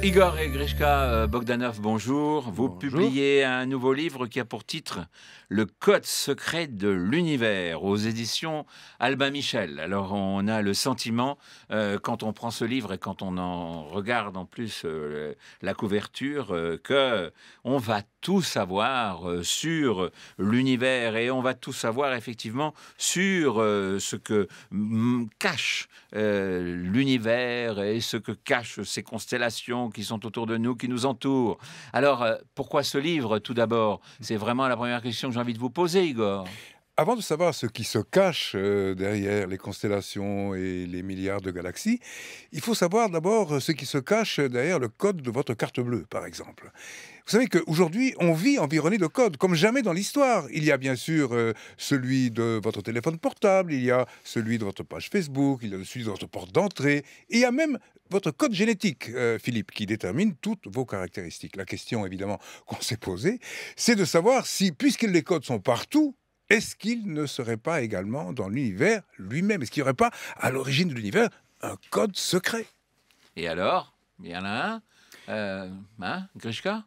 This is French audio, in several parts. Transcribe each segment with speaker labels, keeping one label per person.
Speaker 1: Igor et Grishka euh, Bogdanov, bonjour. Vous publiez un nouveau livre qui a pour titre Le Code secret de l'univers aux éditions Albin Michel. Alors on a le sentiment, euh, quand on prend ce livre et quand on en regarde en plus euh, la couverture, que on va tout savoir sur l'univers et on va tout savoir effectivement sur ce que cache l'univers et ce que cachent ces constellations qui sont autour de nous, qui nous entourent. Alors, euh, pourquoi ce livre tout d'abord C'est vraiment la première question que j'ai envie de vous poser, Igor
Speaker 2: avant de savoir ce qui se cache euh, derrière les constellations et les milliards de galaxies, il faut savoir d'abord euh, ce qui se cache derrière le code de votre carte bleue, par exemple. Vous savez qu'aujourd'hui, on vit environné de codes, comme jamais dans l'histoire. Il y a bien sûr euh, celui de votre téléphone portable, il y a celui de votre page Facebook, il y a celui de votre porte d'entrée, et il y a même votre code génétique, Philippe, qui détermine toutes vos caractéristiques. La question, évidemment, qu'on s'est posée, c'est de savoir si, puisque les codes sont partout, est-ce qu'il ne serait pas également dans l'univers lui-même Est-ce qu'il n'y aurait pas à l'origine de l'univers un code secret
Speaker 1: Et alors bien y euh, hein, Grishka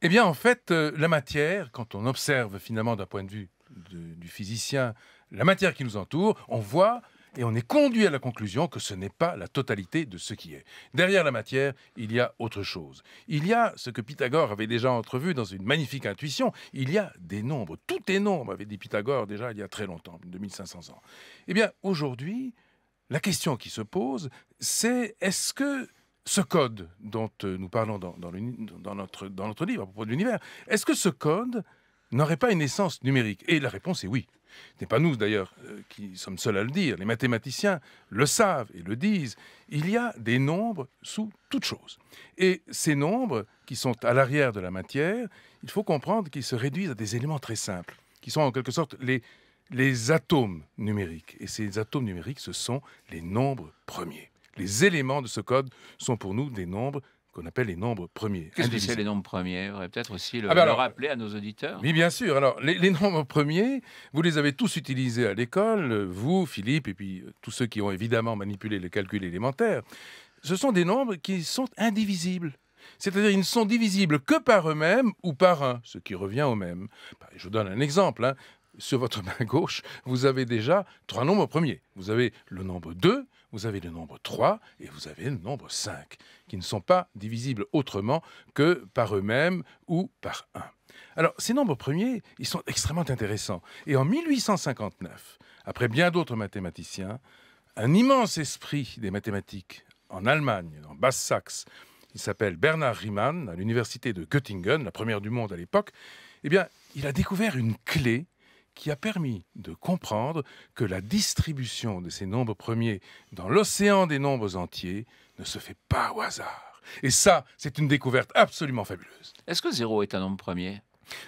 Speaker 1: Eh bien, en fait, euh, la matière,
Speaker 3: quand on observe finalement d'un point de vue du physicien, la matière qui nous entoure, on voit et on est conduit à la conclusion que ce n'est pas la totalité de ce qui est. Derrière la matière, il y a autre chose. Il y a ce que Pythagore avait déjà entrevu dans une magnifique intuition, il y a des nombres. Tout est nombre, avait dit Pythagore déjà il y a très longtemps, 2500 ans. Eh bien, aujourd'hui, la question qui se pose, c'est est-ce que ce code dont euh, nous parlons dans, notre, dans notre livre à propos de l'univers, est-ce que ce code n'aurait pas une essence numérique Et la réponse est oui. Ce n'est pas nous d'ailleurs euh, qui sommes seuls à le dire, les mathématiciens le savent et le disent. Il y a des nombres sous toute chose. Et ces nombres qui sont à l'arrière de la matière, il faut comprendre qu'ils se réduisent à des éléments très simples, qui sont en quelque sorte les, les atomes numériques. Et ces atomes numériques, ce sont les nombres premiers. Les éléments de ce code sont pour nous des nombres qu'on appelle les nombres premiers. Qu'est-ce que c'est les nombres
Speaker 1: premiers Peut-être aussi le, ah bah rappeler à nos auditeurs. Oui,
Speaker 3: bien sûr. Alors, les, nombres premiers, vous les avez tous utilisés à l'école, vous, Philippe, et puis euh, tous ceux qui ont évidemment manipulé le calcul élémentaire. Ce sont des nombres qui sont indivisibles. C'est-à-dire ils ne sont divisibles que par eux-mêmes ou par un, ce qui revient au même. Bah, je vous donne un exemple. Hein sur votre main gauche, vous avez déjà trois nombres premiers. Vous avez le nombre 2, vous avez le nombre 3 et vous avez le nombre 5, qui ne sont pas divisibles autrement que par eux-mêmes ou par 1. Alors, ces nombres premiers, ils sont extrêmement intéressants. Et en 1859, après bien d'autres mathématiciens, un immense esprit des mathématiques en Allemagne, en Basse-Saxe, il s'appelle Bernard Riemann, à l'université de Göttingen, la première du monde à l'époque, eh bien, il a découvert une clé qui a permis de comprendre que la distribution de ces nombres premiers dans l'océan des nombres entiers ne se fait pas au hasard. Et ça, c'est une découverte absolument fabuleuse. Est-ce que zéro est un nombre premier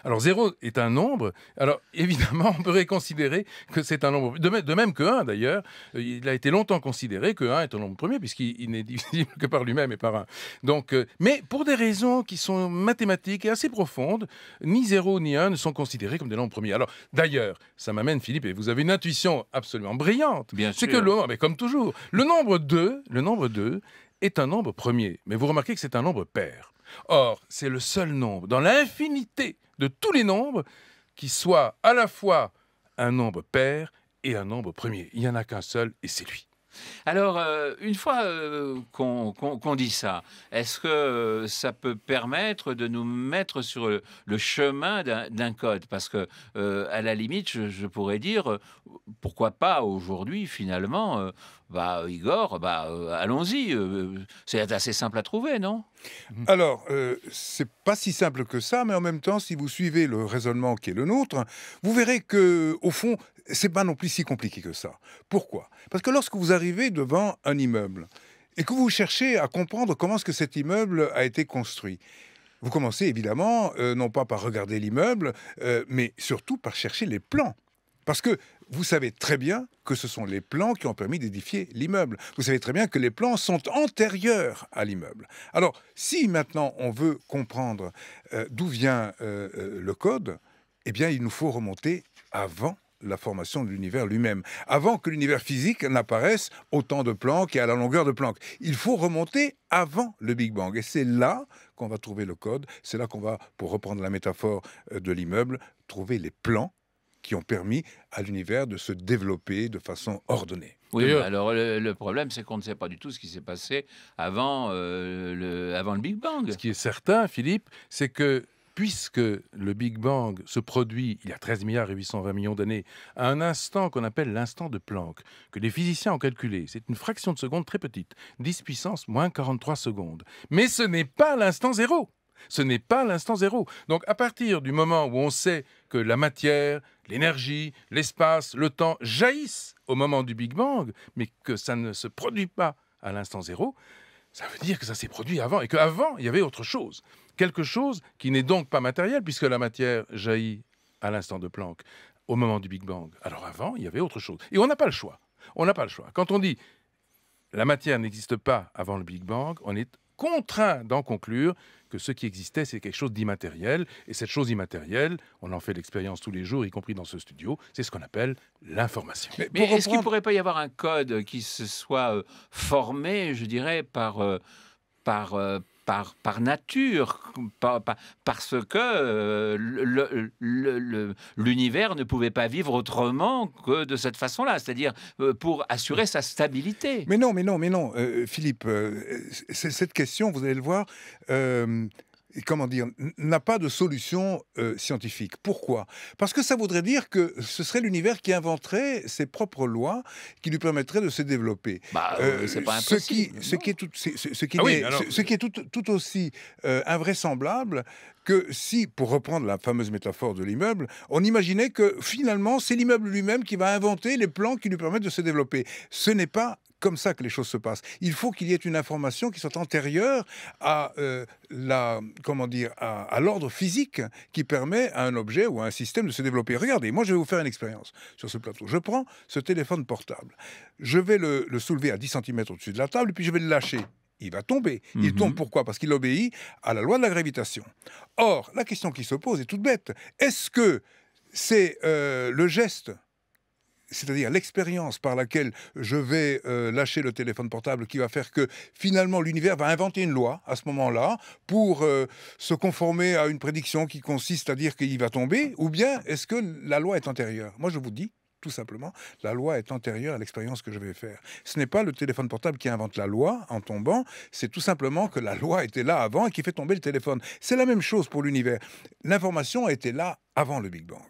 Speaker 3: alors 0 est un nombre. Alors évidemment, on pourrait considérer que c'est un nombre. De même, que 1 d'ailleurs, il a été longtemps considéré que 1 est un nombre premier puisqu'il n'est divisible que par lui-même et par 1. Donc, euh, mais pour des raisons qui sont mathématiques et assez profondes, ni 0 ni 1 ne sont considérés comme des nombres premiers. Alors d'ailleurs, ça m'amène Philippe, et vous avez une intuition absolument brillante. C'est que le mais comme toujours, le nombre 2, le nombre 2 est un nombre premier. Mais vous remarquez que c'est un nombre pair. Or, c'est le seul nombre, dans l'infinité de tous les nombres, qui soit à la fois un nombre pair et un nombre premier. Il n'y en a qu'un seul, et c'est lui.
Speaker 1: Alors, euh, une fois euh, qu'on dit ça, est-ce que euh, ça peut permettre de nous mettre sur le, chemin d'un code Parce que, à la limite, je, pourrais dire, pourquoi pas aujourd'hui, finalement, bah, Igor, bah, allons-y. c'est assez simple à trouver, non mhm. Alors, c'est pas si simple que ça, mais en même temps, si vous suivez le
Speaker 2: raisonnement qui est le nôtre, vous verrez que, au fond, c'est pas non plus si compliqué que ça. Pourquoi Parce que lorsque vous arrivez devant un immeuble et que vous cherchez à comprendre comment est-ce que cet immeuble a été construit, vous commencez évidemment euh, non pas par regarder l'immeuble, euh, mais surtout par chercher les plans. Parce que vous savez très bien que ce sont les plans qui ont permis d'édifier l'immeuble. Vous savez très bien que les plans sont antérieurs à l'immeuble. Alors, si maintenant on veut comprendre euh, d'où vient le code, eh bien, il nous faut remonter avant la formation de l'univers lui-même. Avant que l'univers physique n'apparaisse au temps de Planck et à la longueur de Planck, il faut remonter avant le Big Bang. Et c'est là qu'on va trouver le code, c'est là qu'on va, pour reprendre la métaphore euh, de l'immeuble, trouver les plans qui ont permis à l'univers de se développer de façon ordonnée.
Speaker 1: Oui, alors le, problème, c'est qu'on ne sait pas du tout ce qui s'est passé avant, euh, le, avant le Big Bang. Ce qui est certain, Philippe, c'est que puisque le Big Bang
Speaker 3: se produit il y a 13 milliards et 820 millions d'années, à un instant qu'on appelle l'instant de Planck, que les physiciens ont calculé, c'est une fraction de seconde très petite, 10 puissance moins 43 secondes. Mais ce n'est pas l'instant zéro. Ce n'est pas l'instant zéro. Donc à partir du moment où on sait que la matière, l'énergie, l'espace, le temps jaillissent au moment du Big Bang, mais que ça ne se produit pas à l'instant zéro, ça veut dire que ça s'est produit avant et qu'avant, il y avait autre chose. Quelque chose qui n'est donc pas matériel, puisque la matière jaillit à l'instant de Planck, au moment du Big Bang. Alors avant, il y avait autre chose. Et on n'a pas le choix. On n'a pas le choix. Quand on dit la matière n'existe pas avant le Big Bang, on est contraint d'en conclure que ce qui existait, c'est quelque chose d'immatériel. Et cette chose immatérielle, on en fait l'expérience tous les jours, y compris dans ce studio, c'est ce qu'on appelle l'information. Mais, est-ce qu'il ne pourrait
Speaker 1: pas y avoir un code qui se soit euh, formé, je dirais, par, euh, par, euh, par, nature, parce que euh, l'univers ne pouvait pas vivre autrement que de cette façon-là, c'est-à-dire euh, pour assurer sa stabilité.
Speaker 2: Mais non, mais non, mais non, euh, Philippe, cette question, vous allez le voir, comment dire, n'a pas de solution euh, scientifique. Pourquoi Parce que ça voudrait dire que ce serait l'univers qui inventerait ses propres lois qui lui permettraient de se développer. Ce qui, est tout, aussi euh, invraisemblable que si, pour reprendre la fameuse métaphore de l'immeuble, on imaginait que finalement c'est l'immeuble lui-même qui va inventer les plans qui lui permettent de se développer. Ce n'est pas comme ça que les choses se passent. Il faut qu'il y ait une information qui soit antérieure à euh, la, comment dire, à, l'ordre physique qui permet à un objet ou à un système de se développer. Regardez, moi je vais vous faire une expérience sur ce plateau. Je prends ce téléphone portable, je vais le, soulever à 10 cm au-dessus de la table, puis je vais le lâcher il va tomber. Il tombe mhm. pourquoi Parce qu'il obéit à la loi de la gravitation. Or, la question qui se pose est toute bête. Est-ce que c'est euh, le geste c'est-à-dire l'expérience par laquelle je vais euh, lâcher le téléphone portable qui va faire que finalement l'univers va inventer une loi à ce moment-là pour euh, se conformer à une prédiction qui consiste à dire qu'il va tomber, ou bien est-ce que la loi est antérieure Moi je vous dis, tout simplement, la loi est antérieure à l'expérience que je vais faire. Ce n'est pas le téléphone portable qui invente la loi en tombant, c'est tout simplement que la loi était là avant et qui fait tomber le téléphone. C'est la même chose pour l'univers. L'information était là
Speaker 1: avant le Big Bang.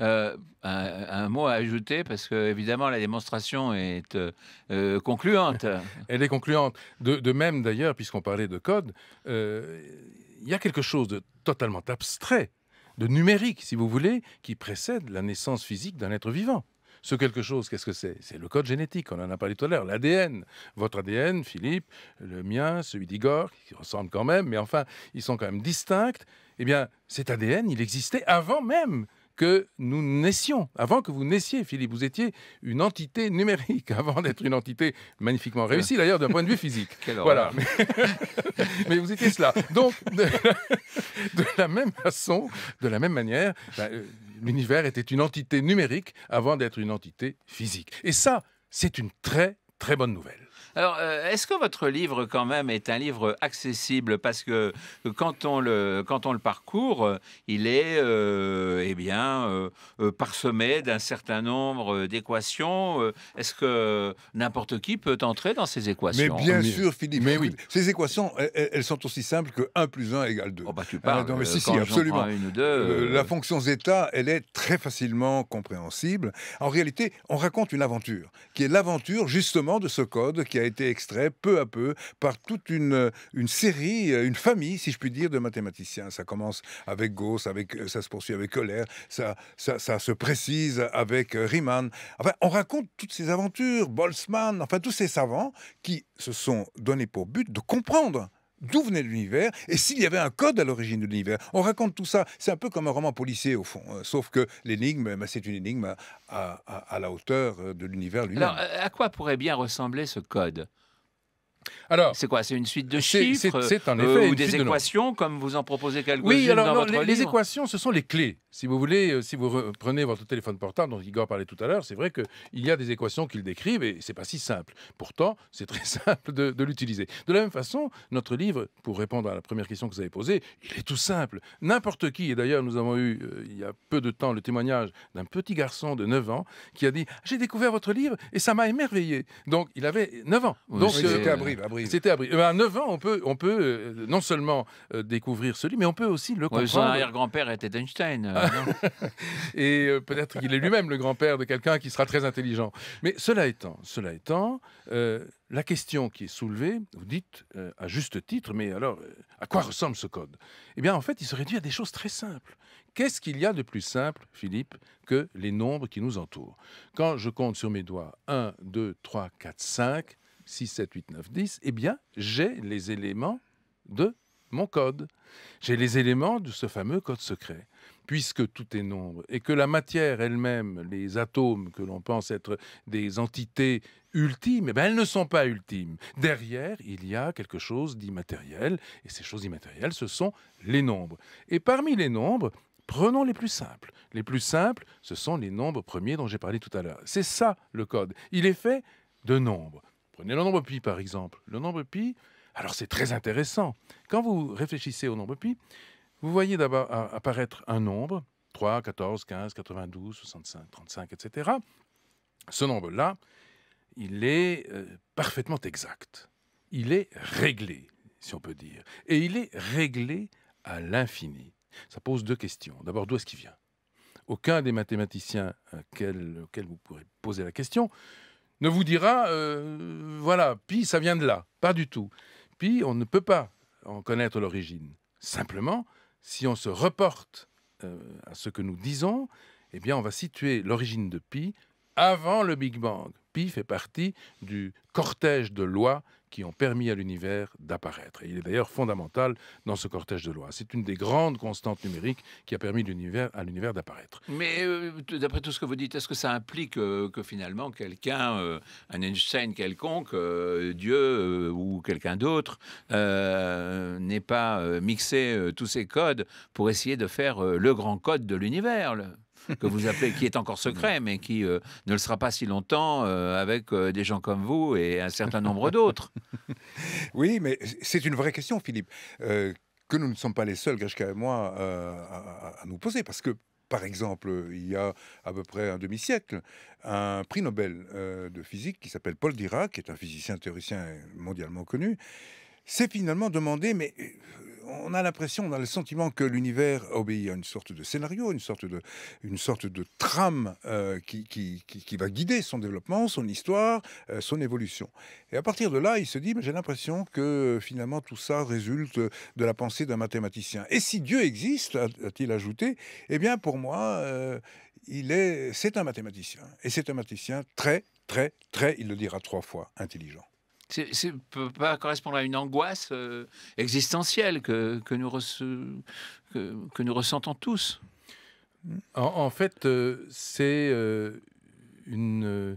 Speaker 1: Euh, un, mot à ajouter parce que évidemment la démonstration est euh, euh, concluante. Elle est concluante. De, même d'ailleurs,
Speaker 3: puisqu'on parlait de code, il y a quelque chose de totalement abstrait, de numérique si vous voulez, qui précède la naissance physique d'un être vivant. Ce quelque chose, qu'est-ce que c'est C'est le code génétique, on en a parlé tout à l'heure, l'ADN. Votre ADN, Philippe, le mien, celui d'Igor, qui ressemble quand même, mais enfin, ils sont quand même distincts. Eh bien, cet ADN, il existait avant même que nous naissions, avant que vous naissiez, Philippe. Vous étiez une entité numérique avant d'être une entité magnifiquement réussie, d'ailleurs, d'un point de vue physique. voilà. Mais vous étiez cela. Donc, de la, même façon, de la même manière, ben, euh, l'univers était une entité numérique avant d'être une entité physique. Et ça, c'est une très, très bonne nouvelle.
Speaker 1: Alors, euh, est-ce que votre livre, quand même, est un livre accessible Parce que euh, quand on le, quand on le parcourt, euh, il est eh bien, parsemé d'un certain nombre d'équations. Est-ce que n'importe qui peut entrer dans ces équations Mais bien sûr,
Speaker 2: Philippe. Mais oui. Ces équations, elles, sont aussi simples que 1 plus 1 égale 2. Oh, bah, tu ah, parles. non, mais si, si, absolument. La fonction zeta, elle est très facilement compréhensible. En réalité, on raconte une aventure, qui est l'aventure justement de ce code qui a a été extrait peu à peu par toute une, euh, série, euh, une famille, si je puis dire, de mathématiciens. Ça commence avec Gauss, avec, euh, ça se poursuit avec Euler, ça, ça se précise avec Riemann. Enfin, on raconte toutes ces aventures, Boltzmann, enfin tous ces savants qui se sont donnés pour but de comprendre d'où venait l'univers et s'il y avait un code à l'origine de l'univers. On raconte tout ça, c'est un peu comme un roman policier au fond, euh, sauf que l'énigme, eh ben, c'est une énigme à, la hauteur euh, de l'univers
Speaker 1: lui-même. Alors, euh, à quoi pourrait bien ressembler ce code alors, c'est quoi C'est une suite de chiffres c'est, effet ou des équations, comme vous en proposez quelques chose oui, alors, dans votre les équations, ce sont les
Speaker 3: clés si vous voulez, euh, si vous prenez votre téléphone portable dont Igor parlait tout à l'heure, c'est vrai qu'il y a des équations qu'il décrivent et c'est pas si simple. Pourtant, c'est très simple de, l'utiliser. De la même façon, notre livre, pour répondre à la première question que vous avez posée, il est tout simple. N'importe qui, et d'ailleurs nous avons eu euh, il y a peu de temps le témoignage d'un petit garçon de 9 ans qui a dit j'ai découvert votre livre et ça m'a émerveillé. Donc il avait 9 ans. Donc euh, c'était à C'était à 9 eh ben, ans, on peut, on peut non seulement découvrir celui, mais on peut aussi le comprendre. son
Speaker 1: arrière-grand-père était
Speaker 3: Einstein. et euh, peut-être qu'il est lui-même le grand-père de quelqu'un qui sera très intelligent. Mais cela étant, cela étant, euh, la question qui est soulevée, vous dites euh, à juste titre, mais alors à quoi ressemble ce code Eh bien, en fait, il se réduit à des choses très simples. Qu'est-ce qu'il y a de plus simple, Philippe, que les nombres qui nous entourent Quand je compte sur mes doigts 1, 2, 3, 4, 5, 6, 7, 8, 9, 10, eh bien, j'ai les éléments de mon code. J'ai les éléments de ce fameux code secret puisque tout est nombre, et que la matière elle-même, les atomes que l'on pense être des entités ultimes, eh ben, elles ne sont pas ultimes. Derrière, il y a quelque chose d'immatériel, et ces choses immatérielles, ce sont les nombres. Et parmi les nombres, Prenons les plus simples. Les plus simples, ce sont les nombres premiers dont j'ai parlé tout à l'heure. C'est ça le code. Il est fait de nombres. Prenez le nombre pi par exemple. Le nombre pi, alors c'est très intéressant. Quand vous réfléchissez au nombre pi, vous voyez d'abord apparaître un nombre, 3, 14, 15, 92, 65, 35, etc. Ce nombre-là, il est euh, parfaitement exact. Il est réglé, si on peut dire. Et il est réglé à l'infini. Ça pose deux questions. D'abord, d'où est-ce qu'il vient Aucun des mathématiciens auxquels, euh, vous pourrez poser la question ne vous dira, euh, voilà, puis ça vient de là. Pas du tout. Puis, on ne peut pas en connaître l'origine. Simplement, si on se reporte euh, à ce que nous disons, eh bien, on va situer l'origine de pi avant le Big Bang. Pi fait partie du cortège de lois qui ont permis à l'univers d'apparaître. il est d'ailleurs fondamental dans ce cortège de lois. C'est une des grandes constantes numériques qui a permis l'univers, à l'univers d'apparaître.
Speaker 1: Mais euh, d'après tout ce que vous dites, est-ce que ça implique euh, que finalement quelqu'un, euh, un Einstein quelconque, Dieu ou quelqu'un d'autre, n'ait pas mixé tous ces codes pour essayer de faire le grand code de l'univers que vous appelez, qui est encore secret, mais qui euh, ne le sera pas si longtemps euh, avec euh, des gens comme vous et un certain nombre d'autres. Oui, mais c'est
Speaker 2: une vraie question, Philippe, que nous ne sommes pas les seuls, Gachka et moi, à, à, nous poser, parce que. Par exemple, il y a à peu près un demi-siècle, un prix Nobel de physique qui s'appelle Paul Dirac, qui est un physicien théoricien mondialement connu, s'est finalement demandé, mais on a l'impression, on a le sentiment que l'univers obéit à une sorte de scénario, une sorte de, une sorte de trame euh, qui, qui, va guider son développement, son histoire, euh, son évolution. Et à partir de là, il se dit, mais j'ai l'impression que finalement tout ça résulte de la pensée d'un mathématicien. Et si Dieu existe, a-t-il ajouté, eh bien pour moi, euh, il est, c'est un mathématicien. Et c'est un mathématicien très,
Speaker 1: très, très, il le dira trois fois, intelligent ne peut pas correspondre à une angoisse euh, existentielle que, que, nous ressentons tous.
Speaker 3: En, fait, euh, c'est euh, une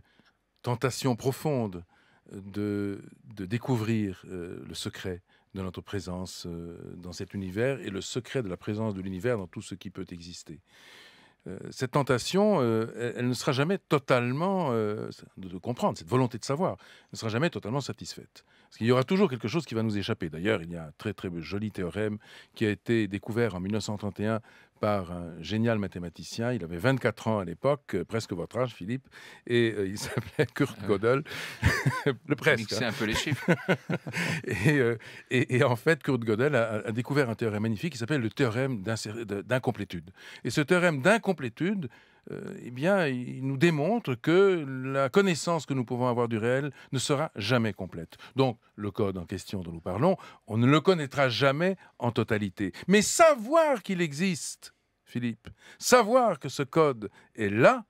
Speaker 3: tentation profonde de, de découvrir le secret de notre présence dans cet univers et le secret de la présence de l'univers dans tout ce qui peut exister. Euh, cette tentation, euh, elle ne sera jamais totalement, euh, de, comprendre, cette volonté de savoir, ne sera jamais totalement satisfaite. Parce qu'il y aura toujours quelque chose qui va nous échapper. D'ailleurs, il y a un très très joli théorème qui a été découvert en 1931 par un génial mathématicien. Il avait 24 ans à l'époque, euh, presque votre âge, Philippe, et euh, il s'appelait Kurt euh. Gödel. le presque. C'est hein. un peu les chiffres. et, en fait, Kurt Gödel a découvert un théorème magnifique qui s'appelle le théorème d'incomplétude. Et ce théorème d'incomplétude euh, eh bien, il nous démontre que la connaissance que nous pouvons avoir du réel ne sera jamais complète. Donc, le code en question dont nous parlons, on ne le connaîtra jamais en totalité. Mais savoir qu'il existe, Philippe, savoir que ce code est là,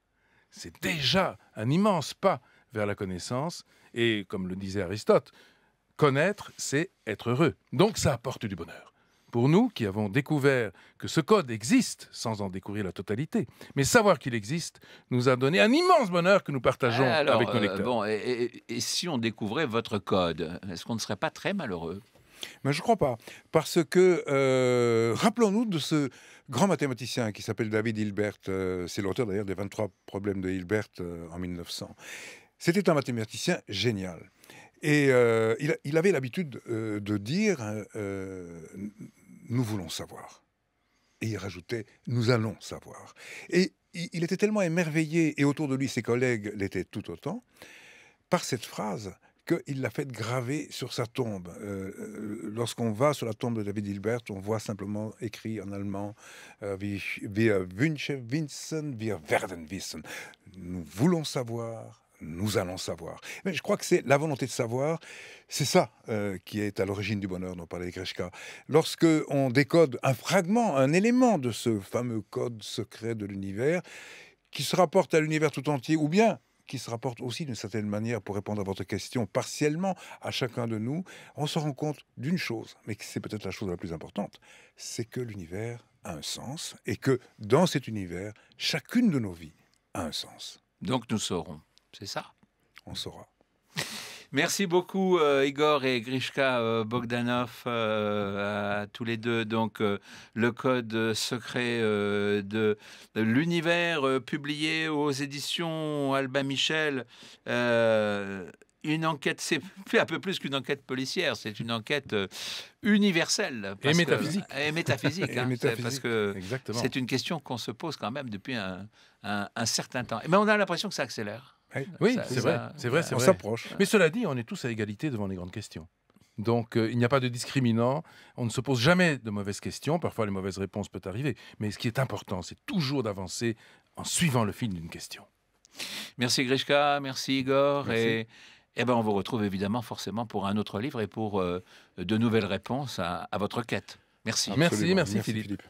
Speaker 3: c'est déjà un immense pas vers la connaissance. Et comme le disait Aristote, connaître, c'est être heureux. Donc ça apporte du bonheur pour nous qui avons découvert que ce code existe sans en découvrir la totalité. Mais savoir qu'il existe nous a donné un immense bonheur que nous partageons avec nos euh,
Speaker 1: lecteurs. bon, et, si on découvrait votre code, est-ce qu'on ne serait pas très malheureux
Speaker 2: mais ben, je ne crois pas, parce que euh, rappelons-nous de ce grand mathématicien qui s'appelle David Hilbert, euh, c'est l'auteur d'ailleurs des 23 problèmes de Hilbert en 1900. C'était un mathématicien génial. Et euh, il, avait l'habitude euh, de dire euh, Nous voulons savoir. Et il rajoutait Nous allons savoir. Et il était tellement émerveillé, et autour de lui, ses collègues l'étaient tout autant, par cette phrase qu'il l'a faite graver sur sa tombe. Lorsqu'on va sur la tombe de David Hilbert, on voit simplement écrit en allemand Wir wünschen Wissen, wir werden wissen. Nous voulons savoir, nous allons savoir. Mais je crois que c'est la volonté de savoir, c'est ça euh, qui est à l'origine du bonheur dont parlait Grishka. Lorsque on décode un fragment, un élément de ce fameux code secret de l'univers, qui se rapporte à l'univers tout entier, ou bien qui se rapporte aussi d'une certaine manière, pour répondre à votre question, partiellement à chacun de nous, on se rend compte d'une chose, mais c'est peut-être la chose la plus importante, c'est que l'univers a un sens, et que dans cet univers, chacune de nos vies a un sens. Donc nous saurons. C'est ça On saura.
Speaker 1: Merci beaucoup euh, Igor et Grishka euh, Bogdanov euh, à tous les deux. Donc le code secret de l'univers publié aux éditions Alba Michel. une enquête, c'est un peu plus qu'une enquête policière, c'est une enquête
Speaker 2: universelle. Et métaphysique. et métaphysique. Hein. parce que c'est une
Speaker 1: question qu'on se pose quand même depuis un, un certain temps. Mais on a l'impression que ça accélère. Oui, c'est vrai, c'est vrai, On s'approche. Mais
Speaker 3: cela dit, on est tous à égalité devant les grandes questions. Donc euh, il n'y a pas de discriminant, on ne se pose jamais de mauvaises questions, parfois les mauvaises réponses peuvent arriver, mais ce qui est important, c'est toujours d'avancer en suivant le fil d'une question.
Speaker 1: Merci Grishka, merci Igor. Et... Eh ben, on vous retrouve évidemment forcément pour un autre livre et pour euh, de nouvelles réponses à, votre quête. Merci. Merci, merci, Philippe.